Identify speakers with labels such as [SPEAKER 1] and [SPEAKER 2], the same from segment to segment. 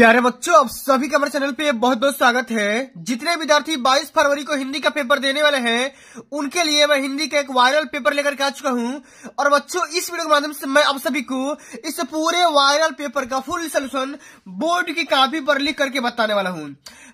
[SPEAKER 1] प्यारे बच्चों आप सभी का हमारे चैनल पे बहुत बहुत स्वागत है जितने विद्यार्थी 22 फरवरी को हिंदी का पेपर देने वाले हैं उनके लिए मैं हिंदी का एक वायरल पेपर लेकर के आ चुका हूँ और बच्चों इस वीडियो के माध्यम से मैं आप सभी को इस पूरे वायरल पेपर का फुल सोल्यूशन बोर्ड की कापी पर लिख करके बताने वाला हूँ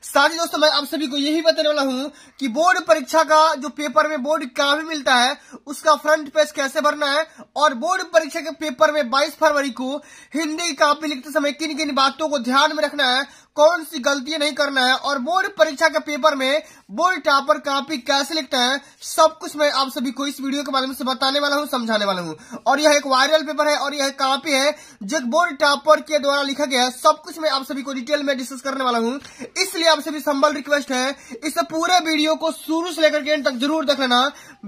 [SPEAKER 1] साथ ही दोस्तों मैं आप सभी को यही बताने वाला हूँ की बोर्ड परीक्षा का जो पेपर में बोर्ड काफी मिलता है उसका फ्रंट पेज कैसे भरना है और बोर्ड परीक्षा के पेपर में बाईस फरवरी को हिंदी कापी लिखते समय किन किन बातों को ध्यान में रखना कौन सी गलतियां नहीं करना है और बोर्ड परीक्षा के पेपर में बोर्ड टॉपर कॉपी कैसे लिखते हैं सब कुछ मैं आप सभी को इस वीडियो के माध्यम से बताने वाला हूँ समझाने वाला हूँ और यह एक वायरल पेपर है और यह कॉपी है जो बोर्ड टॉपर के द्वारा लिखा गया है सब कुछ मैं आप सभी को डिटेल में डिस्कस करने वाला हूँ इसलिए आप सभी संबल रिक्वेस्ट है इस पूरे वीडियो को शुरू से लेकर के एंड तक जरूर देख लेना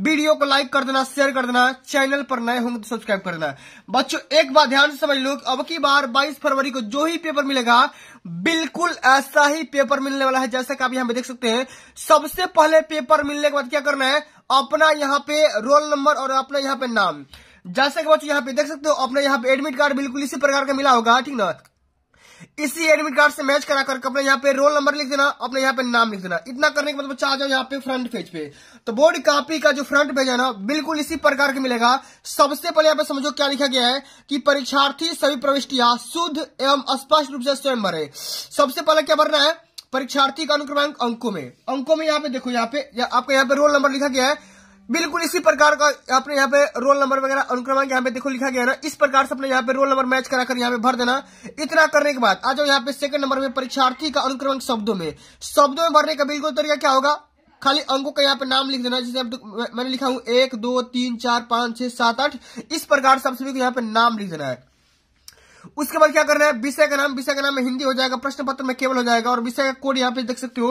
[SPEAKER 1] वीडियो को लाइक कर देना शेयर कर देना चैनल पर नए होंगे तो सब्सक्राइब कर देना बच्चों एक बार ध्यान से समझ लो अब की बार बाईस फरवरी को जो ही पेपर मिलेगा बिल्कुल ऐसा ही पेपर मिलने वाला है जैसा कि आप यहां पे देख सकते हैं सबसे पहले पेपर मिलने के बाद क्या करना है अपना यहाँ पे रोल नंबर और अपना यहाँ पे नाम जैसा कि बच्चों यहाँ पे देख सकते हो अपने यहाँ पे एडमिट कार्ड बिल्कुल इसी प्रकार का मिला होगा ठीक ना इसी एडमिट कार्ड से मैच करा करके अपने यहाँ पे रोल नंबर लिख देना अपने यहाँ पे नाम लिख देना इतना करने के मतलब बच्चा आ जाओ यहाँ पे फ्रंट पेज पे तो बोर्ड कॉपी का जो फ्रंट पेज है ना बिल्कुल इसी प्रकार के मिलेगा सबसे पहले यहाँ पे समझो क्या लिखा गया है कि परीक्षार्थी सभी प्रविष्टियां शुद्ध एवं स्पष्ट रूप से स्वयं भरे सबसे पहले क्या भरना है परीक्षार्थी का अनुक्रमांक अंकों में अंकों में यहाँ पे देखो यहाँ पे आपका यहाँ पे रोल नंबर लिखा गया है बिल्कुल इसी प्रकार का आपने यहाँ पे रोल नंबर वगैरह अनुक्रमांक यहाँ पे देखो लिखा गया है ना इस प्रकार से अपने यहाँ पे रोल नंबर मैच कराकर यहाँ पे भर देना इतना करने के बाद आ जाओ यहाँ पे सेकंड नंबर में परीक्षार्थी का अनुक्रमांक शब्दों में शब्दों में भरने का बिल्कुल तरीका क्या होगा खाली अंकों का यहाँ पे नाम लिख देना जैसे तो मैंने लिखा हूँ एक दो तीन चार पांच छह सात आठ इस प्रकार से आप सभी को यहाँ पे नाम लिख देना है उसके बाद क्या करना है विषय का नाम विषय का नाम में हिंदी हो जाएगा प्रश्न पत्र में केवल हो जाएगा और विषय का कोड यहाँ पे देख सकते हो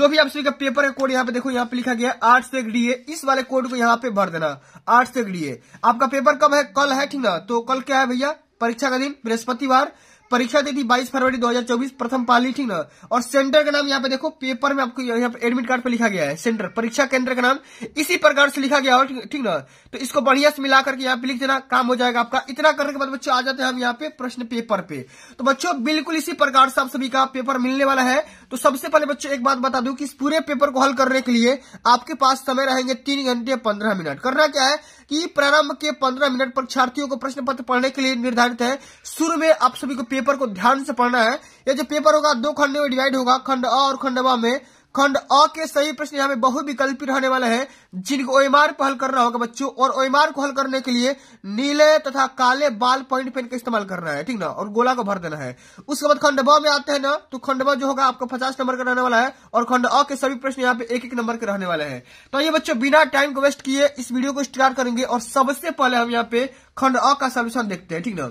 [SPEAKER 1] जो भी आप सभी का पेपर है कोड यहाँ पे देखो यहाँ पे लिखा गया आठ से डी इस वाले कोड को यहाँ पे भर देना आठ से डी आपका पेपर कब है कल है ठीक ना तो कल क्या है भैया परीक्षा का दिन बृहस्पतिवार परीक्षा तिथि बाईस फरवरी 2024 प्रथम पाली ठीक ना और सेंटर का नाम यहाँ पे देखो पेपर में आपको यहाँ पे एडमिट कार्ड पे लिखा गया है सेंटर परीक्षा केंद्र का नाम इसी प्रकार से लिखा गया ठीक ना तो इसको बढ़िया से मिला करके यहाँ पे लिख देना काम हो जाएगा आपका इतना करने के बाद बच्चों आ जाते हैं हम यहाँ पे प्रश्न पेपर पे तो बच्चों बिल्कुल इसी प्रकार से आप सभी का पेपर मिलने वाला है तो सबसे पहले बच्चों एक बात बता दू की इस पूरे पेपर को हल करने के लिए आपके पास समय रहेंगे तीन घंटे पंद्रह मिनट करना क्या है कि प्रारंभ के पंद्रह मिनट परीक्षार्थियों को प्रश्न पत्र पढ़ने के लिए निर्धारित है शुरू में आप सभी को पेपर को ध्यान से पढ़ना है यह जो पेपर होगा दो खंड में डिवाइड होगा खंड अ और खंड व में खंड अ के सही प्रश्न यहाँ पे बहुविकल्पी रहने वाले हैं जिनको ओएमआर को हल करना होगा बच्चों और ओएमआर को हल करने के लिए नीले तथा काले बाल पॉइंट पेन का इस्तेमाल करना है ठीक ना और गोला को भर देना है उसके बाद खंड ब में आते हैं ना तो खंड ब जो होगा आपका पचास नंबर का रहने वाला है और खंड अ के सभी प्रश्न यहाँ पे एक एक नंबर के रहने वाले है तो ये बच्चों बिना टाइम को वेस्ट किए इस वीडियो को स्टार्ट करेंगे और सबसे पहले हम यहाँ पे खंड अ का सोल्यूशन देखते हैं ठीक ना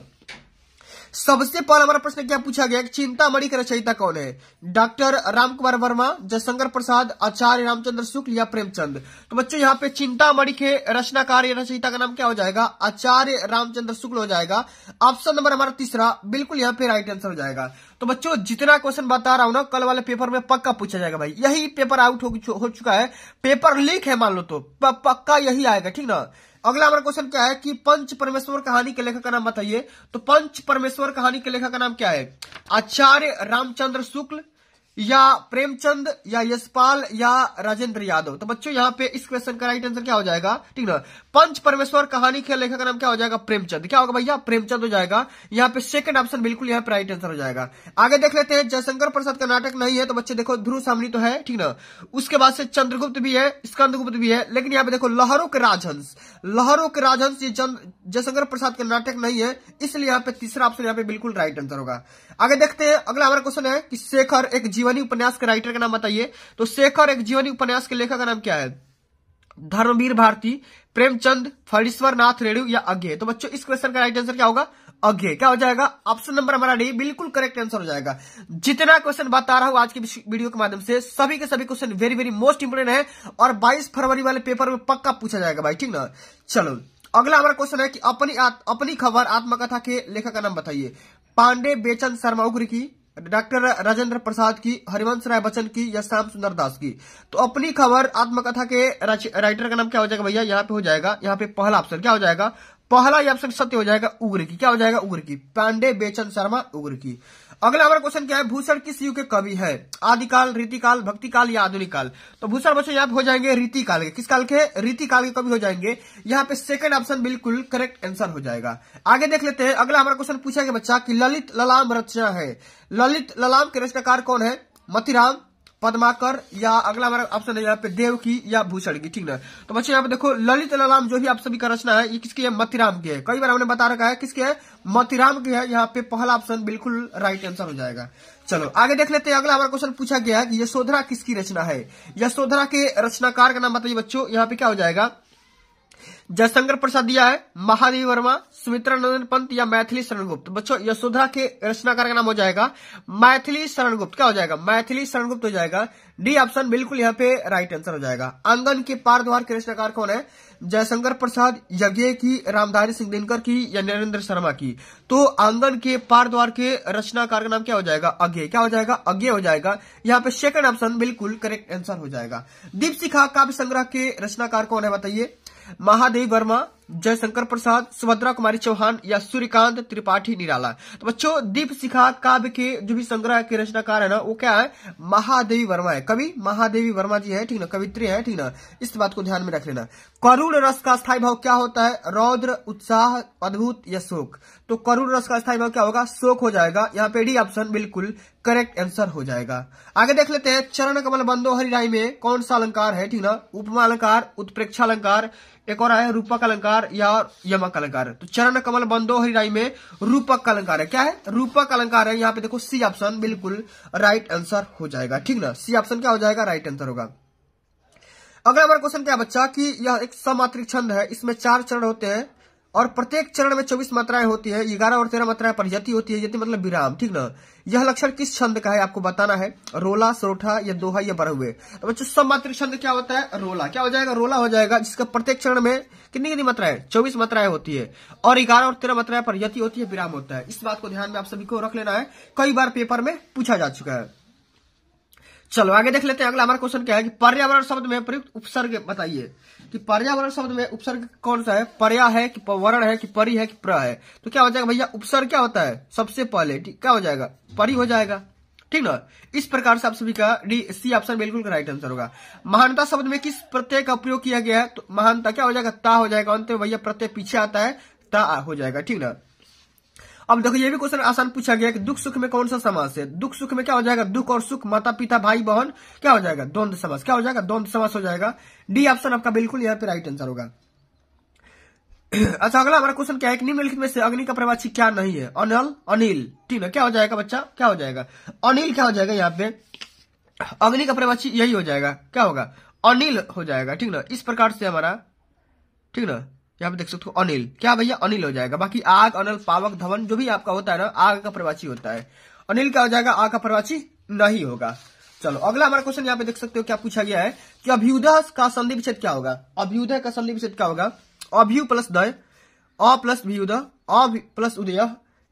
[SPEAKER 1] सबसे पहला हमारा प्रश्न क्या पूछा गया चिंतामणि के रचयिता कौन है डॉक्टर राम कुमार वर्मा जयशंकर प्रसाद आचार्य रामचंद्र शुक्ल या प्रेमचंद तो बच्चों यहाँ पे चिंतामणि के रचनाकार या रचयिता का नाम क्या हो जाएगा आचार्य रामचंद्र शुक्ल हो जाएगा ऑप्शन नंबर हमारा तीसरा बिल्कुल यहाँ पे राइट आंसर हो जाएगा तो बच्चों जितना क्वेश्चन बता रहा हूं ना कल वाले पेपर में पक्का पूछा जाएगा भाई यही पेपर आउट हो, चुका है पेपर लीक है मान लो तो पक्का यही आएगा ठीक ना अगला हमारा क्वेश्चन क्या है कि पंच परमेश्वर कहानी के लेखक का नाम बताइए तो पंच परमेश्वर कहानी के लेखक का नाम क्या है आचार्य रामचंद्र शुक्ल या प्रेमचंद या यशपाल या राजेंद्र यादव तो बच्चों यहाँ पे इस क्वेश्चन का राइट आंसर क्या हो जाएगा ठीक ना पंच परमेश्वर कहानी के लेखक का नाम क्या हो जाएगा प्रेमचंद क्या होगा भैया प्रेमचंद हो जाएगा यहाँ पे सेकंड ऑप्शन बिल्कुल यहाँ पे राइट आंसर हो जाएगा आगे देख लेते हैं जयशंकर प्रसाद का नाटक नहीं है तो बच्चे देखो ध्रुव सामनी तो है ठीक ना उसके बाद से चंद्रगुप्त भी है स्कंदगुप्त भी है लेकिन यहाँ पे देखो लहरों के राजहंस लहरों के राजहंस ये जयशंकर प्रसाद का नाटक नहीं है इसलिए यहाँ पे तीसरा ऑप्शन यहाँ पे बिल्कुल राइट आंसर होगा आगे देखते हैं अगला हमारा क्वेश्चन है कि शेखर एक जीवनी उपन्यास के राइटर का नाम बताइए तो शेखर एक जीवनी उपन्यास के लेखक का नाम क्या है धर्मवीर भारती प्रेमचंद फरीश्वर नाथ रेणु या अज्ञे तो बच्चों इस क्वेश्चन का राइट आंसर क्या होगा अज्ञे क्या हो जाएगा ऑप्शन नंबर हमारा डी बिल्कुल करेक्ट आंसर हो जाएगा जितना क्वेश्चन बता रहा हूं आज की वीडियो के माध्यम से सभी के सभी question very very most important है और बाईस फरवरी वाले पेपर में पक्का पूछा जाएगा भाई ठीक ना चलो अगला हमारा क्वेश्चन है कि अपनी अपनी खबर आत्मकथा के लेखक का नाम बताइए पांडे बेचंद शर्मा उग्र की डॉक्टर राजेंद्र प्रसाद की हरिवंश राय बच्चन की या श्याम सुंदर दास की तो अपनी खबर आत्मकथा के राइटर का नाम क्या हो जाएगा भैया यहाँ पे हो जाएगा यहाँ पे पहला ऑप्शन क्या हो जाएगा पहला ये ऑप्शन सत्य हो जाएगा उग्र की क्या हो जाएगा उग्र की पांडे बेचन शर्मा उग्र की अगला हमारा क्वेश्चन क्या है भूषण किस युग के कवि है आदिकाल रीतिकाल भक्तिकाल या आधुनिक काल तो भूषण बच्चों यहाँ हो जाएंगे रीतिकाल के किस काल के रीतिकाल के कवि हो जाएंगे यहाँ पे सेकंड ऑप्शन बिल्कुल करेक्ट आंसर हो जाएगा आगे देख लेते हैं अगला हमारा क्वेश्चन पूछा गया बच्चा की ललित ललाम रचना है ललित ललाम के रचनाकार कौन है मथिराम पदमाकर या अगला हमारा ऑप्शन है यहाँ पे देव की या भूषण की ठीक ना तो बच्चे यहाँ पे देखो ललित ललाम जो भी आप सभी का रचना है ये किसकी है मथिराम की है कई बार हमने बता रखा है किसके है मथिराम की है यहाँ पे पहला ऑप्शन बिल्कुल राइट आंसर हो जाएगा चलो आगे देख लेते हैं अगला हमारा क्वेश्चन पूछा गया है कि यशोधरा किसकी रचना है यशोधरा के रचनाकार का नाम बताइए बच्चों यहाँ पे क्या हो जाएगा जयशंकर प्रसाद दिया है महादेव वर्मा सुमित्रा नंदन पंत या मैथिली शरण गुप्त बच्चों यशोधा के रचनाकार का नाम हो जाएगा मैथिली शरण गुप्त क्या हो जाएगा मैथिली शरण गुप्त हो जाएगा डी ऑप्शन बिल्कुल यहाँ पे राइट आंसर हो जाएगा आंगन के पार द्वार के रचनाकार कौन है जयशंकर प्रसाद यज्ञ की रामधारी सिंह दिनकर की या नरेंद्र शर्मा की तो आंगन के पार द्वार के रचनाकार का नाम क्या हो जाएगा अज्ञ क्या हो जाएगा अज्ञ हो जाएगा यहाँ पे सेकंड ऑप्शन बिल्कुल करेक्ट आंसर हो जाएगा दीप सिखा काव्य संग्रह के रचनाकार कौन है बताइए महादेव वर्मा जयशंकर प्रसाद सुभद्रा कुमारी चौहान या सूर्यकांत त्रिपाठी निराला तो बच्चों दीप शिखा काव्य के जो भी संग्रह के रचनाकार है ना वो क्या है महादेवी वर्मा है कवि महादेवी वर्मा जी है ठीक ना कवित्री है ठीक ना इस बात को ध्यान में रख लेना करुण रस का स्थायी भाव क्या होता है रौद्र उत्साह अद्भुत या शोक तो करुण रस का स्थायी भाव क्या होगा शोक हो जाएगा यहाँ पे डी ऑप्शन बिल्कुल करेक्ट आंसर हो जाएगा आगे देख लेते हैं चरण कमल बंदो हरिराय में कौन सा अलंकार है ठीक ना उपमा अलंकार उत्प्रेक्षा अलंकार एक और आया रूपक अलंकार अलंकार या यमक अलंकार है तो चरण कमल बंदो हरिराई में रूपक अलंकार है क्या है रूपक अलंकार है यहाँ पे देखो सी ऑप्शन बिल्कुल राइट आंसर हो जाएगा ठीक ना सी ऑप्शन क्या हो जाएगा राइट आंसर होगा अगला हमारा क्वेश्चन क्या बच्चा कि यह एक समात्रिक छंद है इसमें चार चरण होते हैं और प्रत्येक चरण में चौबीस मात्राएं होती है ग्यारह और तेरह मात्राएं पर यति होती है यति मतलब विराम ठीक ना यह लक्षण किस छंद का है आपको बताना है रोला सरोठा या दोहा या बरहुए तो बच्चों सब मात्र छंद क्या होता है रोला क्या हो जाएगा रोला हो जाएगा जिसका प्रत्येक चरण में कितनी कितनी मात्राएं चौबीस मात्राएं होती है और ग्यारह और तेरह मात्राएं पर यति होती है विराम होता है इस बात को ध्यान में आप सभी को रख लेना है कई बार पेपर में पूछा जा चुका है चलो आगे देख लेते हैं अगला हमारा क्वेश्चन क्या है कि पर्यावरण शब्द में प्रयुक्त उपसर्ग बताइए कि पर्यावरण शब्द में उपसर्ग कौन सा है पर्या है कि वर्ण है कि परी है कि प्र है तो क्या हो जाएगा भैया उपसर्ग क्या होता है सबसे पहले क्या हो जाएगा परी हो जाएगा ठीक ना इस प्रकार से आप सभी का डी सी ऑप्शन बिल्कुल राइट आंसर होगा महानता शब्द में किस प्रत्यय का प्रयोग किया गया है तो महानता क्या हो जाएगा ता हो जाएगा अंत में भैया प्रत्यय पीछे आता है ता हो जाएगा ठीक ना अब देखो ये भी क्वेश्चन आसान पूछा गया कि दुख सुख में कौन सा समास है दुख सुख में क्या हो जाएगा दुख और सुख माता पिता भाई बहन क्या हो जाएगा द्वंद समास क्या हो जाएगा द्वंद समास हो जाएगा डी ऑप्शन आपका बिल्कुल यहाँ पे राइट आंसर होगा अच्छा अगला हमारा क्वेश्चन क्या है निम्नलिखित में से अग्नि का प्रवासी क्या नहीं है अनिल अनिल ठीक है क्या हो जाएगा बच्चा क्या हो जाएगा अनिल क्या हो जाएगा यहाँ पे अग्नि का प्रवासी यही हो जाएगा क्या होगा अनिल हो जाएगा ठीक ना इस प्रकार से हमारा ठीक ना यहाँ पे देख सकते हो अनिल क्या भैया अनिल हो जाएगा बाकी आग अनिल पावक धवन जो भी आपका होता है ना आग का प्रवाची होता है अनिल क्या हो जाएगा आग का प्रवाची नहीं होगा चलो अगला हमारा क्वेश्चन यहाँ पे देख सकते हो क्या पूछा गया है कि अभ्युदय का संधि विच्छेद क्या होगा अभ्युदय का संधि विच्छेद क्या होगा अभ्यु प्लस दय अ प्लस भ्युदय अ प्लस उदय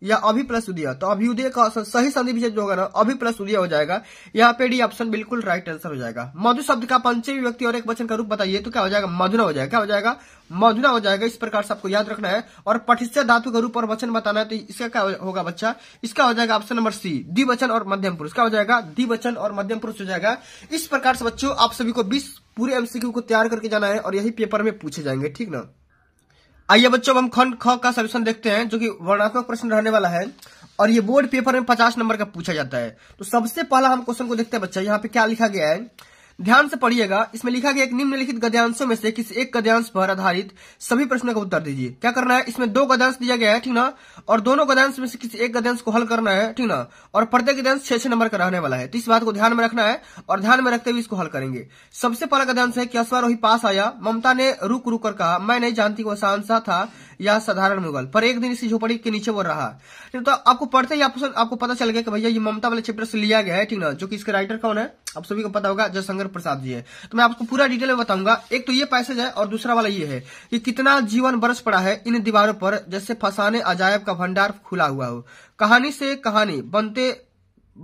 [SPEAKER 1] या अभी प्लस उदय तो अभ्युदय का सही संधि विशेष जो होगा ना अभी प्लस उदय हो जाएगा यहाँ पे डी ऑप्शन बिल्कुल राइट आंसर हो जाएगा मधु शब्द का पंचमी व्यक्ति और एक वचन का रूप बताइए तो क्या हो जाएगा मधुना हो जाएगा क्या हो जाएगा मधुना हो जाएगा इस प्रकार से आपको याद रखना है और पठित धातु का रूप और वचन बताना है तो इसका क्या होगा बच्चा इसका हो जाएगा ऑप्शन नंबर सी वचन और मध्यम पुरुष क्या हो जाएगा वचन और मध्यम पुरुष हो जाएगा इस प्रकार से बच्चों आप सभी को बीस पूरे एमसीक्यू को तैयार करके जाना है और यही पेपर में पूछे जाएंगे ठीक ना आइए बच्चों हम खंड ख का सोल्यूशन देखते हैं जो कि वर्णात्मक प्रश्न रहने वाला है और ये बोर्ड पेपर में पचास नंबर का पूछा जाता है तो सबसे पहला हम क्वेश्चन को देखते हैं बच्चा यहाँ पे क्या लिखा गया है ध्यान से पढ़िएगा इसमें लिखा गया एक निम्नलिखित गद्यांशों में से किसी एक गद्यांश पर आधारित सभी प्रश्नों का उत्तर दीजिए क्या करना है इसमें दो गद्यांश दिया गया है ठीक ना और दोनों गद्यांश में से किसी एक गद्यांश को हल करना है ठीक ना और प्रत्येक गद्यांश छह छह नंबर का रहने वाला है तो इस बात को ध्यान में रखना है और ध्यान में रखते हुए इसको हल करेंगे सबसे पहला गद्यांश है कि अश्वारोही पास आया ममता ने रुक रुक कर कहा मैं नहीं जानती वह सांसा था या साधारण मुगल पर एक दिन इसी झोपड़ी के नीचे वो रहा तो आपको पढ़ते ही आपको पता चल गया कि भैया ये ममता वाले चैप्टर से लिया गया है ठीक ना जो कि इसके राइटर कौन है आप सभी को पता होगा जयशंकर प्रसाद जी है तो मैं आपको पूरा डिटेल में बताऊंगा एक तो ये पैसेज है और दूसरा वाला ये है कि कितना जीवन बरस पड़ा है इन दीवारों पर जैसे फसाने अजायब का भंडार खुला हुआ हो कहानी से कहानी बनते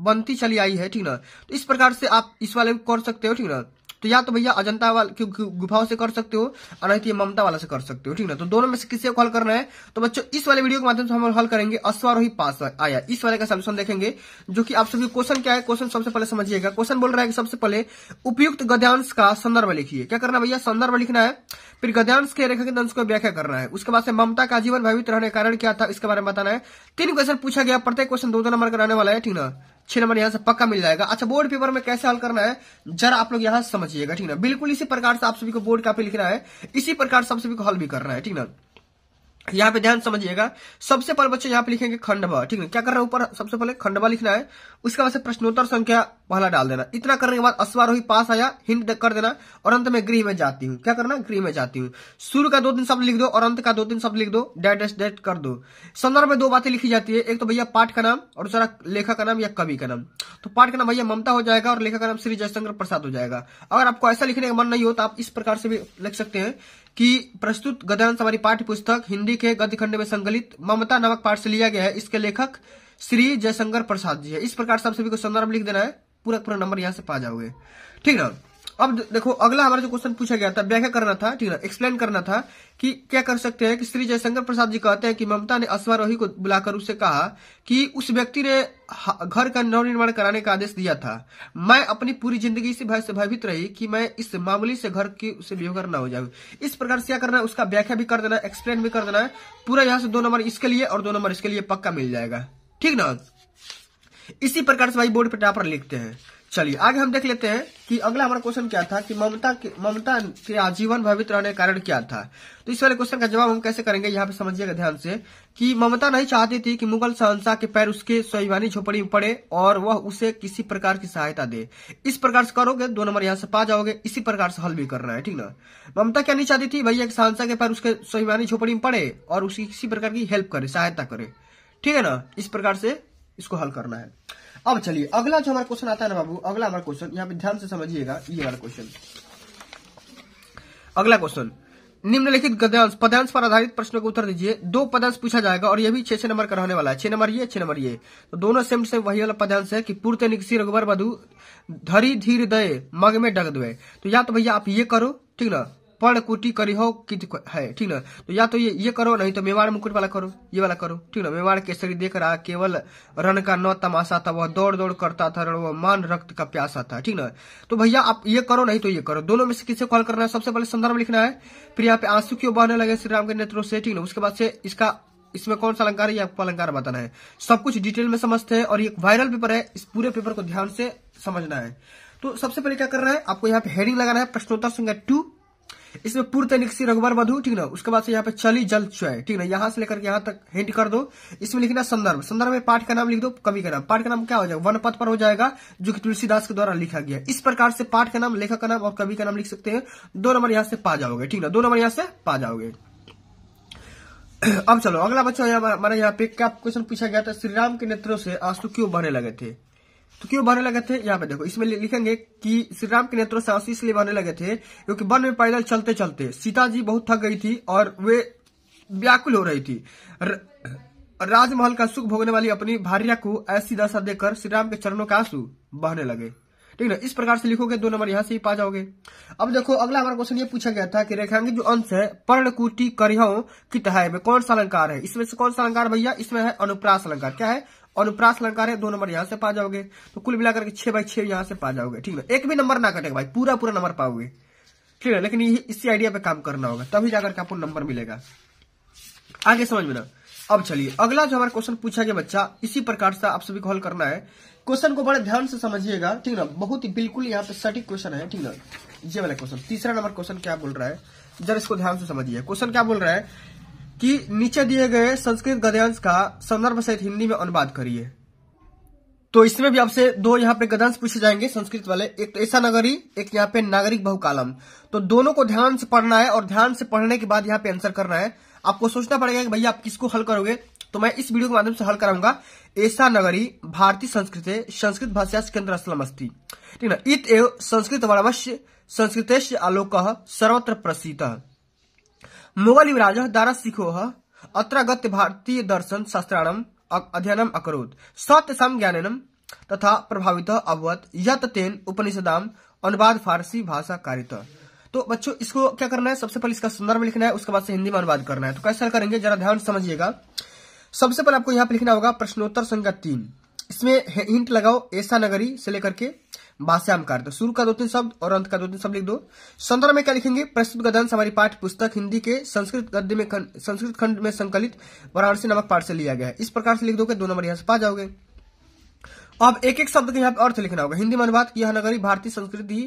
[SPEAKER 1] बनती चली आई है ठीक ना तो इस प्रकार से आप इस वाले को कर सकते हो ठीक ना तो या तो भैया अजंता वाला गुफाओं से कर सकते हो और नहीं तो ममता वाला से कर सकते हो ठीक ना तो दोनों में से को हल करना है तो बच्चों इस वाले वीडियो के माध्यम से हम हल करेंगे अश्वारोही पास आया इस वाले का सोल्यूशन देखेंगे जो कि आप सभी क्वेश्चन क्या है क्वेश्चन सबसे पहले समझिएगा क्वेश्चन बोल रहा है कि सबसे पहले उपयुक्त गद्यांश का संदर्भ लिखिए क्या करना भैया संदर्भ लिखना है फिर गद्यांश के रेखा के दंश को व्याख्या करना है उसके बाद से ममता का जीवन भयभीत रहने का कारण क्या था इसके बारे में बताना है तीन क्वेश्चन पूछा गया प्रत्येक क्वेश्चन दो दो नंबर का रहने वाला है ठीक ना छह नंबर यहाँ से पक्का मिल जाएगा अच्छा बोर्ड पेपर में कैसे हल करना है जरा आप लोग यहाँ समझिएगा ठीक ना बिल्कुल इसी प्रकार से आप सभी को बोर्ड कापी लिखना है इसी प्रकार से आप सभी को हल भी करना है ठीक ना यहाँ पे ध्यान समझिएगा सबसे पहले बच्चे यहाँ पे लिखेंगे खंडवा ठीक है क्या कर रहे हैं ऊपर सबसे पहले खंडवा लिखना है उसके बाद से प्रश्नोत्तर संख्या पहला डाल देना इतना करने के बाद अश्वारोही पास आया हिंट कर देना और अंत में गृह में जाती हूँ क्या करना गृह में जाती हूँ शुरू का दो दिन शब्द लिख दो और अंत का दो दिन शब्द लिख दो डेट एस डेट कर दो संदर्भ में दो बातें लिखी जाती है एक तो भैया पाठ का नाम और दूसरा लेखक का नाम या कवि का नाम तो पाठ का नाम भैया ममता हो जाएगा और लेखक का नाम श्री जयशंकर प्रसाद हो जाएगा अगर आपको ऐसा लिखने का मन नहीं हो तो आप इस प्रकार से भी लिख सकते हैं कि प्रस्तुत गद्यांश हमारी पाठ्य पुस्तक हिंदी के गद्य खंड में संकलित ममता नामक पाठ से लिया गया है इसके लेखक श्री जयशंकर प्रसाद जी है इस प्रकार से आप सभी को संदर्भ लिख देना है पूरा पूरा नंबर यहाँ से पा जाओगे ठीक है अब देखो अगला हमारा जो क्वेश्चन पूछा गया था व्याख्या करना था ठीक है एक्सप्लेन करना था कि क्या कर सकते हैं कि श्री जयशंकर प्रसाद जी कहते हैं कि ममता ने अश्वारोही को बुलाकर उससे कहा कि उस व्यक्ति ने घर का नवनिर्माण कराने का आदेश दिया था मैं अपनी पूरी जिंदगी से भय से भयभीत रही कि मैं इस मामूली से घर की उसे बेघर न हो जाऊ इस प्रकार से क्या करना है उसका व्याख्या भी कर देना एक्सप्लेन भी कर देना है पूरा यहाँ से दो नंबर इसके लिए और दो नंबर इसके लिए पक्का मिल जाएगा ठीक ना इसी प्रकार से भाई बोर्ड पे टापर लिखते हैं चलिए आगे हम देख लेते हैं कि अगला हमारा क्वेश्चन क्या था कि ममता के ममता के आजीवन भवित रहने का कारण क्या था तो इस वाले क्वेश्चन का जवाब हम कैसे करेंगे यहाँ पे समझिएगा ध्यान से कि ममता नहीं चाहती थी कि मुगल शहनशाह के पैर उसके स्वाभिमानी झोपड़ी में पड़े और वह उसे किसी प्रकार की सहायता दे इस प्रकार से करोगे दो नंबर यहाँ से पा जाओगे इसी प्रकार से हल भी करना है ठीक ना ममता क्या नहीं चाहती थी भैया शहनशाह के पैर उसके स्वाभिमानी झोपड़ी में पड़े और उसकी किसी प्रकार की हेल्प करे सहायता करे ठीक है ना इस प्रकार से इसको हल करना है अब चलिए अगला जो हमारा क्वेश्चन आता है ना बाबू अगला हमारा क्वेश्चन यहाँ पे ध्यान से समझिएगा ये वाला क्वेश्चन अगला क्वेश्चन निम्नलिखित गद्यांश पदांश पर आधारित प्रश्न को उत्तर दीजिए दो पदांश पूछा जाएगा और यह भी छह छह नंबर का रहने वाला है छह नंबर ये छह नंबर ये तो दोनों सेम से वही वाला पदांश है कि पूर्त निकसी रघुबर बधु धरी धीर दय मग में डग दुए तो या तो भैया आप ये करो ठीक ना पर कुटी हो कि है ठीक ना तो या तो ये ये करो नहीं तो मेवाड़ मुकुट वाला करो ये वाला करो ठीक ना मेवाड़ केसरी देख रहा केवल रन का न तमाशा था वह दौड़ दौड़ करता था वह मान रक्त का प्यासा था ठीक ना तो भैया आप ये करो नहीं तो ये करो दोनों में से किसे कॉल करना है सबसे पहले संदर्भ लिखना है फिर यहाँ पे आंसू क्यों बहने लगे श्री राम के नेत्रों से ठीक ना उसके बाद से इसका इसमें कौन सा अलंकार है ये आपको अलंकार बताना है सब कुछ डिटेल में समझते हैं और ये वायरल पेपर है इस पूरे पेपर को ध्यान से समझना है तो सबसे पहले क्या करना है आपको यहाँ पे हेडिंग लगाना है प्रश्नोत्तर संख्या टू इसमें पूर्व तरीके से रघुबर मधु ठीक ना उसके बाद से यहाँ पे चली जल चय ठीक ना यहाँ से लेकर यहाँ तक हिंट कर दो इसमें लिखना संदर्भ संदर्भ में पाठ का नाम लिख दो कवि का नाम पाठ का नाम क्या हो जाएगा वन पथ पर हो जाएगा जो कि तुलसीदास के द्वारा लिखा गया इस प्रकार से पाठ का नाम लेखक का नाम और कवि का नाम लिख सकते हैं दो नंबर यहाँ से पा जाओगे ठीक ना दो नंबर यहाँ से पा जाओगे अब चलो अगला बच्चा हमारे यहाँ पे क्या क्वेश्चन पूछा गया था श्रीराम के नेत्रों से आंसू क्यों बहने लगे थे तो क्यों बहने लगे थे यहाँ पे देखो इसमें लिखेंगे कि श्री राम के नेत्रों से आंसू इसलिए बहने लगे थे क्योंकि वन में पैदल चलते चलते सीता जी बहुत थक गई थी और वे व्याकुल हो रही थी र... राजमहल का सुख भोगने वाली अपनी भारिया को ऐसी दशा देकर श्री राम के चरणों का आंसू बहने लगे ठीक ना इस प्रकार से लिखोगे दो नंबर यहाँ से ही पा जाओगे अब देखो अगला हमारा क्वेश्चन ये पूछा गया था कि रेखांगी जो अंश है पर्णकुटी करियो कित है में कौन सा अलंकार है इसमें से कौन सा अलंकार भैया इसमें है अनुप्रास अलंकार क्या है और उपरास अलंकार है दो नंबर यहां से पा जाओगे तो कुल मिलाकर के छह बाई छह यहां से पा जाओगे ठीक है एक भी नंबर ना कटेगा भाई पूरा पूरा नंबर पाओगे ठीक है लेकिन इसी आइडिया पे काम करना होगा तभी जाकर के आपको नंबर मिलेगा आगे समझ में ना अब चलिए अगला जो हमारा क्वेश्चन पूछा गया बच्चा इसी प्रकार से आप सभी को हल करना है क्वेश्चन को बड़े ध्यान से समझिएगा ठीक ना बहुत ही बिल्कुल यहाँ पे सटीक क्वेश्चन है ठीक ना ये वाला क्वेश्चन तीसरा नंबर क्वेश्चन क्या बोल रहा है जरा इसको ध्यान से समझिए क्वेश्चन क्या बोल रहा है कि नीचे दिए गए संस्कृत गद्यांश का संदर्भ सहित हिंदी में अनुवाद करिए तो इसमें भी आपसे दो यहाँ पे गद्यांश पूछे जाएंगे संस्कृत वाले एक तो ऐसा नगरी एक यहाँ पे नागरिक बहुकालम तो दोनों को ध्यान से पढ़ना है और ध्यान से पढ़ने के बाद यहाँ पे आंसर करना है आपको सोचना पड़ेगा कि भैया आप किसको हल करोगे तो मैं इस वीडियो के माध्यम से हल कराऊंगा ऐसा नगरी भारतीय संस्कृत संस्कृत भाषाश केंद्र असलम अस्ती ठीक ना इत एव संस्कृत वर्णवश्य संस्कृत आलोक सर्वत्र प्रसिद्ध मुगल युवराज दारसिखो अत्र भारतीय दर्शन शास्त्राणम अध्ययनम अकरोत् सत्यसम ज्ञाननम तथा प्रभावित अवत यत उपनिषद उपनिषदाम अनुवाद फारसी भाषा कारित तो बच्चों इसको क्या करना है सबसे पहले इसका संदर्भ लिखना है उसके बाद से हिंदी में अनुवाद करना है तो कैसे करेंगे जरा ध्यान समझिएगा सबसे पहले आपको यहाँ पे लिखना होगा प्रश्नोत्तर संख्या तीन इसमें हिंट लगाओ ऐसा नगरी से लेकर के में कार्य शुरू का दो तीन शब्द और अंत का दो तीन शब्द लिख दो संदर्भ में क्या लिखेंगे प्रस्तुत गदंश हमारी पाठ पुस्तक हिंदी के संस्कृत गद्य में संस्कृत खंड में संकलित वाराणसी नामक पाठ से लिया गया है इस प्रकार से लिख दो दो नंबर यहां से पा जाओगे अब एक एक शब्द के यहाँ पे अर्थ लिखना होगा हिंदी में अनुवाद किया नगरी भारतीय संस्कृति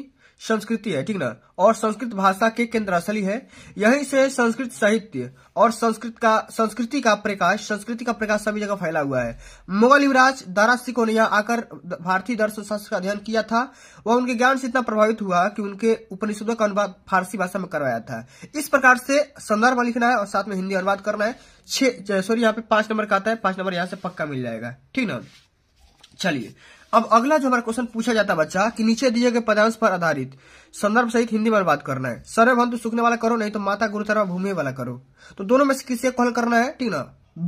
[SPEAKER 1] संस्कृति है ठीक ना और संस्कृत भाषा के केंद्रस्थली है यहीं से संस्कृत साहित्य और संस्कृत का संस्कृति का प्रकाश संस्कृति का प्रकाश सभी जगह फैला हुआ है मुगल युवराज दारा सिको ने यहाँ आकर भारतीय दर्शन शास्त्र का अध्ययन किया था वह उनके ज्ञान से इतना प्रभावित हुआ कि उनके उपनिषदों का अनुवाद फारसी भाषा में करवाया था इस प्रकार से संदर्भ लिखना है और साथ में हिंदी अनुवाद करना है छह सॉरी यहाँ पे पांच नंबर का आता है पांच नंबर यहाँ से पक्का मिल जाएगा ठीक ना चलिए अब अगला जो हमारा क्वेश्चन पूछा जाता बच्चा कि नीचे दिए गए पदांश पर आधारित संदर्भ सहित हिंदी में बात करना है सर्वंत तो सुखने वाला करो नहीं तो माता गुरुतरा भूमि वाला करो तो दोनों में से किसी को हल करना है ठीक ना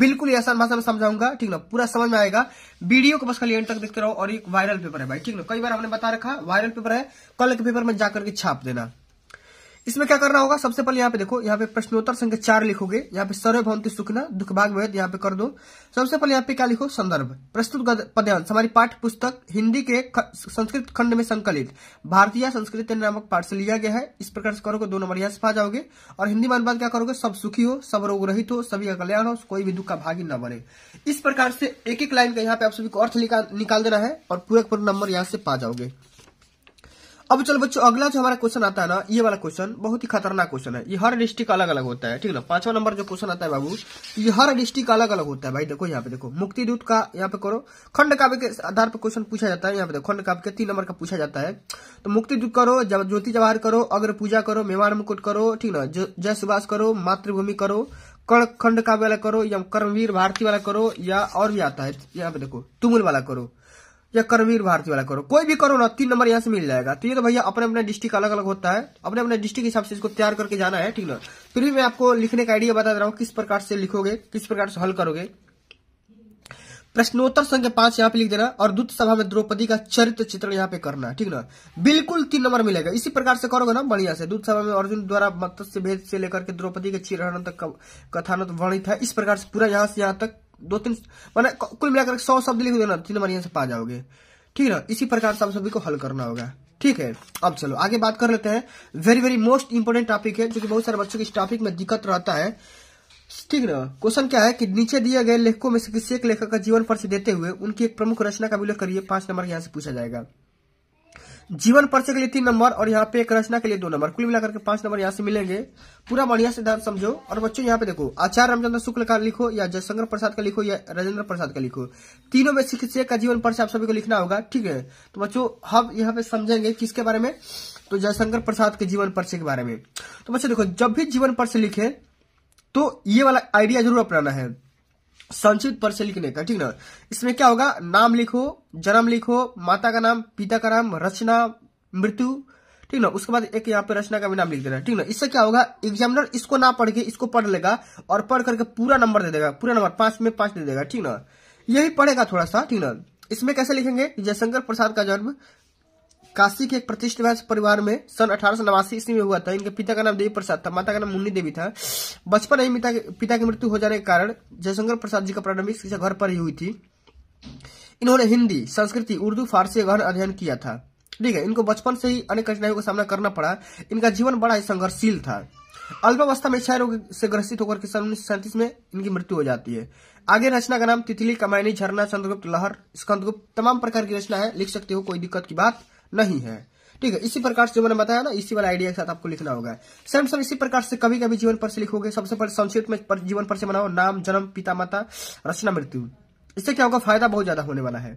[SPEAKER 1] बिल्कुल ही आसान भाषा में समझाऊंगा ठीक ना पूरा समझ में आएगा वीडियो को बस खाली एंड तक देखते रहो और एक वायरल पेपर है भाई ठीक ना कई बार हमने बता रखा वायरल पेपर है कल के पेपर में जाकर के छाप देना इसमें क्या करना होगा सबसे पहले यहाँ पे देखो यहाँ पे प्रश्नोत्तर संख्या चार लिखोगे यहाँ पे सर्वभवंती सुखना दुखभाग वेद यहाँ पे कर दो सबसे पहले यहाँ पे क्या लिखो संदर्भ प्रस्तुत पद्यांश हमारी पाठ पुस्तक हिंदी के ख, संस्कृत खंड में संकलित भारतीय संस्कृत नामक पाठ से लिया गया है इस प्रकार से करोगे दो नंबर यहाँ से पा जाओगे और हिंदी में अनुवाद क्या करोगे सब सुखी हो सब रोग रहित हो सभी का कल्याण हो कोई भी दुख का भागी न बने इस प्रकार से एक एक लाइन का यहाँ पे आप सभी को अर्थ निकाल देना है और पूरे पूरे नंबर यहाँ से पा जाओगे अब चलो बच्चों अगला जो हमारा क्वेश्चन आता है ना ये वाला क्वेश्चन बहुत ही खतरनाक क्वेश्चन है ये हर डिस्ट्रिक्ट अलग अलग होता है ठीक ना पांचवा नंबर जो क्वेश्चन आता है बाबू ये हर डिस्ट्रिक्ट अलग अलग होता है भाई देखो यहाँ पे देखो मुक्ति दूत का यहाँ पे करो खंड काव्य के आधार पर क्वेश्चन पूछा जाता है यहाँ पे देखो खंड काव्य के तीन नंबर का पूछा जाता है तो मुक्ति दूत करो जब ज्योति जवाहर करो अग्र पूजा करो मेवाड़ मुकुट करो ठीक ना जय सुभाष करो मातृभूमि करो कर्ण खंड काव्य वाला करो या कर्मवीर भारती वाला करो या और भी आता है यहाँ पे देखो तुमुल वाला करो या करवीर भारती वाला करो कोई भी करो ना तीन नंबर यहाँ से मिल जाएगा तो ये तो भैया अपने अपने डिस्ट्रिक्ट अलग अलग होता है अपने अपने डिस्ट्रिक्ट हिसाब से इसको तैयार करके जाना है ठीक ना फिर भी मैं आपको लिखने का आइडिया बता दे रहा हूँ किस प्रकार से लिखोगे किस प्रकार से हल करोगे प्रश्नोत्तर संख्या पांच यहाँ पे लिख देना और दूत सभा में द्रौपदी का चरित्र चित्रण यहाँ पे करना ठीक ना बिल्कुल तीन नंबर मिलेगा इसी प्रकार से करोगे ना बढ़िया से दूत सभा में अर्जुन द्वारा मत्स्य भेद से लेकर के द्रौपदी के चिरहरण तक कथानक वर्णित है इस प्रकार से पूरा यहाँ से यहाँ तक दो तीन मैंने कुल मिलाकर सौ शब्द लिख देना तीन नंबर यहाँ से पा जाओगे ठीक है ना इसी प्रकार से आप सभी को हल करना होगा ठीक है अब चलो आगे बात कर लेते हैं very very most important topic है जो कि बहुत सारे बच्चों की इस टॉपिक में दिक्कत रहता है ठीक ना क्वेश्चन क्या है कि नीचे दिए गए लेखकों में से किसी एक लेखक का जीवन पर से देते हुए उनकी एक प्रमुख रचना का उल्लेख करिए पांच नंबर यहाँ से पूछा जाएगा जीवन पर्चे के लिए तीन नंबर और यहाँ पे एक रचना के लिए दो नंबर कुल मिलाकर के पांच नंबर यहाँ से मिलेंगे पूरा बढ़िया सिद्धांत समझो और बच्चों यहाँ पे देखो आचार्य रामचंद्र शुक्ल का लिखो या जयशंकर प्रसाद का लिखो या राजेंद्र प्रसाद का लिखो तीनों में शिक्षक का जीवन परिचय आप सभी को लिखना होगा ठीक है तो बच्चों हम यहाँ पे समझेंगे किसके बारे में तो जयशंकर प्रसाद के जीवन पर्चे के बारे में तो बच्चों देखो जब भी जीवन पर्चे लिखे तो ये वाला आइडिया जरूर अपनाना है संचित से लिखने का ठीक ना इसमें क्या होगा नाम लिखो जन्म लिखो माता का नाम पिता का नाम रचना मृत्यु ठीक ना उसके बाद एक यहाँ पे रचना का भी नाम लिख देना ठीक ना इससे क्या होगा एग्जामिनर इसको ना पढ़ के इसको पढ़ लेगा और पढ़ करके पूरा नंबर दे देगा पूरा नंबर पांच में पांच दे देगा ठीक ना यही पढ़ेगा थोड़ा सा ठीक ना इसमें कैसे लिखेंगे जयशंकर प्रसाद का जन्म काशी के एक प्रतिष्ठित परिवार में सन अठारह ईस्वी में हुआ था इनके पिता का नाम देवी प्रसाद था माता का नाम मुन्नी देवी था बचपन में पिता की मृत्यु हो जाने के कारण जयशंकर प्रसाद जी का प्रारंभिक शिक्षा घर पर ही हुई थी इन्होंने हिंदी संस्कृति उर्दू फारसी का गहन अध्ययन किया था ठीक है इनको बचपन से ही अनेक कठिनाइयों का सामना करना पड़ा इनका जीवन बड़ा ही संघर्षशील था अल्पावस्था में क्षय रोग से ग्रसित होकर के सन उन्नीस में इनकी मृत्यु हो जाती है आगे रचना का नाम तितली कमायनी झरना चंद्रगुप्त लहर स्कंदगुप्त तमाम प्रकार की रचना है लिख सकते हो कोई दिक्कत की बात नहीं है ठीक है इसी प्रकार से जो मैंने बताया ना इसी वाला आइडिया के साथ आपको लिखना होगा सेम सर इसी प्रकार से कभी कभी जीवन पर से लिखोगे सबसे पहले संक्षिप्त में जीवन पर से बनाओ नाम जन्म पिता माता रचना मृत्यु इससे क्या होगा फायदा बहुत ज्यादा होने वाला है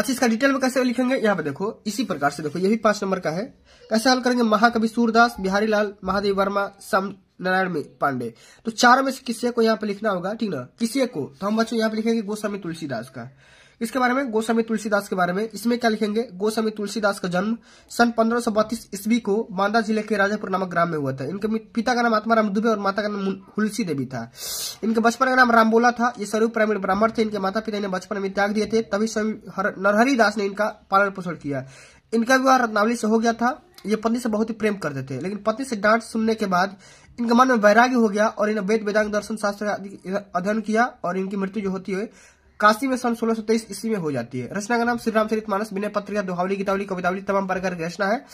[SPEAKER 1] अच्छा इसका डिटेल में कैसे लिखेंगे यहाँ पे देखो इसी प्रकार से देखो ये भी पांच नंबर का है कैसे हल करेंगे महाकवि सूरदास बिहारी लाल महादेव वर्मा सम नारायण पांडे तो चार में से किसी को यहाँ पे लिखना होगा ठीक ना किसी को तो हम बच्चों यहाँ पे लिखेंगे गोस्वामी तुलसीदास का इसके बारे में गोस्वामी तुलसीदास के बारे में इसमें क्या लिखेंगे गोस्वामी तुलसीदास का जन्म सन पंद्रह सौ बत्तीस ईस्वी को मालदा जिले के राजापुर नामक ग्राम में हुआ था इनके पिता का नाम आत्माराम दुबे और माता का नाम हुलसी देवी था इनके बचपन का नाम रामबोला था ये स्वरूप प्रामीण ब्राह्मण थे इनके माता पिता ने बचपन में त्याग दिए थे तभी स्वामी नरहरी दास ने इनका पालन पोषण किया इनका विवाह रत्नावली से हो गया था ये पत्नी से बहुत ही प्रेम करते थे लेकिन पत्नी से डांट सुनने के बाद इनका मन में वैराग्य हो गया और इन्हें वेद वेदांग दर्शन शास्त्र का अध्ययन किया और इनकी मृत्यु जो होती है काशी में सन सोलह सौ तेईस ईस्वी में हो जाती है रचना का नाम श्री चरित मानस विनय पत्रिका दोहावली गीतावली कवितावली तमाम प्रकार की रचना है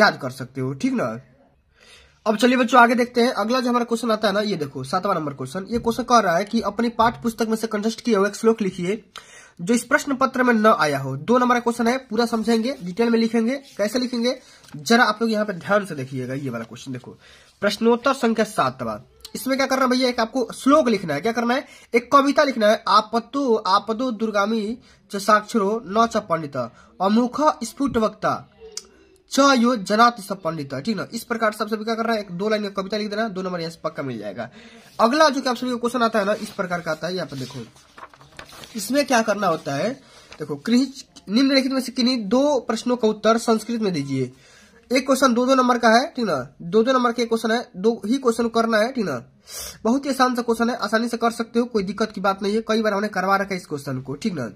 [SPEAKER 1] याद कर सकते हो ठीक ना अब चलिए बच्चों आगे देखते हैं अगला जो हमारा क्वेश्चन आता है ना ये देखो सातवां नंबर क्वेश्चन ये क्वेश्चन कह रहा है कि अपनी पाठ पुस्तक में से कंटेस्ट किए हुए श्लोक लिखिए जो इस प्रश्न पत्र में न आया हो दो नंबर का क्वेश्चन है पूरा समझेंगे डिटेल में लिखेंगे कैसे लिखेंगे जरा आप लोग यहाँ पे ध्यान से देखिएगा ये वाला क्वेश्चन देखो प्रश्नोत्तर संख्या सातवा इसमें क्या करना भैया एक आपको श्लोक लिखना है क्या करना है एक कविता लिखना है आपदो आपदो दुर्गामी च साक्षरो न च पंडित अमुख स्फुट वक्ता च यो जनात सब पंडित ठीक ना इस प्रकार सब सभी क्या करना है एक दो लाइन का कविता लिख देना दो नंबर यहाँ से पक्का मिल जाएगा अगला जो कि आप सभी क्वेश्चन आता है ना इस प्रकार का आता है यहाँ पर देखो इसमें क्या करना होता है देखो निम्नलिखित में से किन्हीं दो प्रश्नों का उत्तर संस्कृत में दीजिए एक क्वेश्चन दो दो नंबर का है ठीक ना दो दो नंबर का एक क्वेश्चन है दो ही क्वेश्चन करना है ठीक ना बहुत ही आसान सा क्वेश्चन है आसानी से कर सकते हो कोई दिक्कत की बात नहीं है कई बार हमने करवा रखा है इस क्वेश्चन को ठीक ना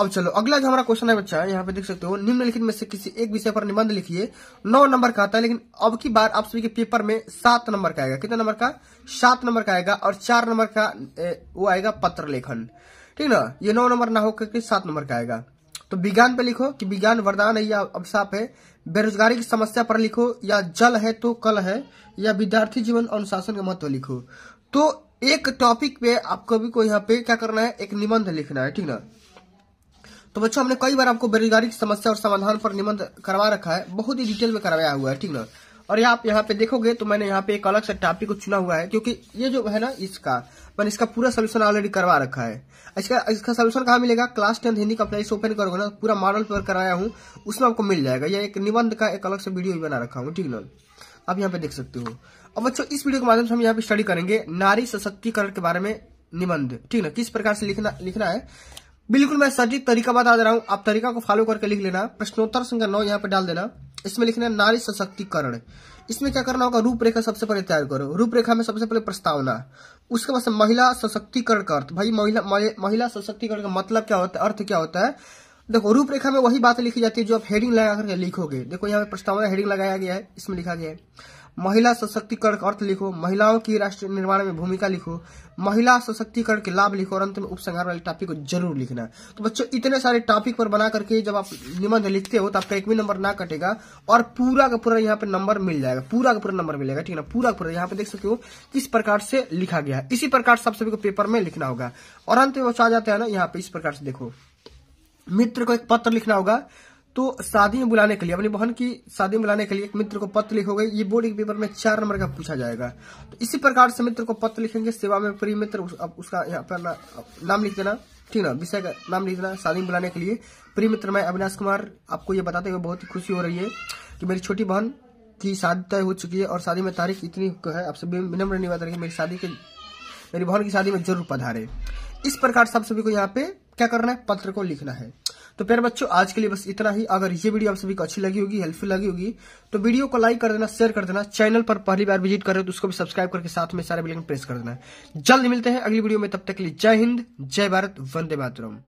[SPEAKER 1] अब चलो अगला जो हमारा क्वेश्चन है बच्चा यहाँ पे देख सकते हो निम्नलिखित में से किसी एक विषय पर निबंध लिखिए नौ नंबर का आता है लेकिन अब की बार आप सभी के पेपर में सात नंबर का आएगा कितना नंबर का सात नंबर का आएगा और चार नंबर का ए, वो आएगा पत्र लेखन ठीक ना ये नौ नंबर ना होकर सात नंबर का आएगा तो विज्ञान पे लिखो कि विज्ञान वरदान है या अभिशाप है बेरोजगारी की समस्या पर लिखो या जल है तो कल है या विद्यार्थी जीवन अनुशासन का महत्व लिखो तो एक टॉपिक पे आपको भी को यहाँ पे क्या करना है एक निबंध लिखना है ठीक ना तो बच्चों हमने कई बार आपको बेरोजगारी की समस्या और समाधान पर निबंध करवा रखा है बहुत ही डिटेल में करवाया हुआ है ठीक ना और आप यहाँ पे देखोगे तो मैंने यहाँ पे एक अलग से टॉपिक को चुना हुआ है क्योंकि ये जो है ना इसका मैंने इसका पूरा सोल्यूशन ऑलरेडी करवा रखा है इसका इसका सोल्यूशन कहाँ मिलेगा क्लास टेंथ हिंदी का अपना ओपन करोगे ना पूरा मॉडल पर कराया हूँ उसमें आपको मिल जाएगा या एक निबंध का एक अलग से वीडियो भी बना रखा हूँ ठीक ना आप यहाँ पे देख सकते हो अब बच्चों इस वीडियो के माध्यम से हम यहाँ पे स्टडी करेंगे नारी सशक्तिकरण के बारे में निबंध ठीक ना किस प्रकार से लिखना लिखना है बिल्कुल मैं सटीक तरीका बता दे रहा हूँ आप तरीका को फॉलो करके लिख लेना प्रश्नोत्तर संख्या नौ यहाँ पे डाल देना इसमें लिखना है नारी सशक्तिकरण इसमें क्या करना होगा रूपरेखा सबसे पहले तैयार करो रूपरेखा में सबसे पहले प्रस्तावना उसके बाद महिला सशक्तिकरण का अर्थ भाई महिला महिला सशक्तिकरण का मतलब क्या होता है अर्थ क्या होता है देखो रूपरेखा में वही बात लिखी जाती है जो आप हेडिंग लगा करके लिखोगे देखो यहाँ पे प्रस्तावना हेडिंग लगाया गया है इसमें लिखा गया है महिला सशक्तिकरण का अर्थ लिखो महिलाओं की राष्ट्र निर्माण में भूमिका लिखो महिला सशक्तिकरण के लाभ लिखो और अंत में उपसंहार वाले टॉपिक को जरूर लिखना तो बच्चों इतने सारे टॉपिक पर बना करके जब आप निबंध लिखते हो तो आपका एक भी नंबर ना कटेगा और पूरा का पूरा यहाँ पे नंबर मिल जाएगा पूरा का पूरा नंबर मिलेगा ठीक है ना पूरा पूरा यहाँ पे देख सकते हो किस प्रकार से लिखा गया है इसी प्रकार से सभी को पेपर में लिखना होगा और अंत में वो आ जाते हैं ना यहाँ पे इस प्रकार से देखो मित्र को एक पत्र लिखना होगा तो शादी में बुलाने के लिए अपनी बहन की शादी में बुलाने के लिए मित्र को पत्र लिखोगे ये बोर्ड के पेपर में चार नंबर का पूछा जाएगा तो इसी प्रकार से मित्र को पत्र लिखेंगे सेवा में प्रिय मित्र अब उसका यहाँ पर नाम लिख देना ठीक ना विषय का नाम लिख देना शादी में बुलाने के लिए प्रिय मित्र मैं अविनाश कुमार आपको ये बताते हुए बहुत ही खुशी हो रही है कि मेरी छोटी बहन की शादी तय हो चुकी है और शादी में तारीख इतनी है आपसे विनम्र निवाद रही मेरी शादी के मेरी बहन की शादी में जरूर पधारे इस प्रकार सब सभी को यहाँ पे क्या करना है पत्र को लिखना है तो प्यारे बच्चों आज के लिए बस इतना ही अगर ये वीडियो आप सभी को अच्छी लगी होगी हेल्पफुल लगी होगी तो वीडियो को लाइक कर देना शेयर कर देना चैनल पर पहली बार विजिट कर रहे हो तो उसको भी सब्सक्राइब करके साथ में सारे बिल्कुल प्रेस कर देना जल्द मिलते हैं अगली वीडियो में तब तक के लिए जय हिंद जय भारत वंदे मातरम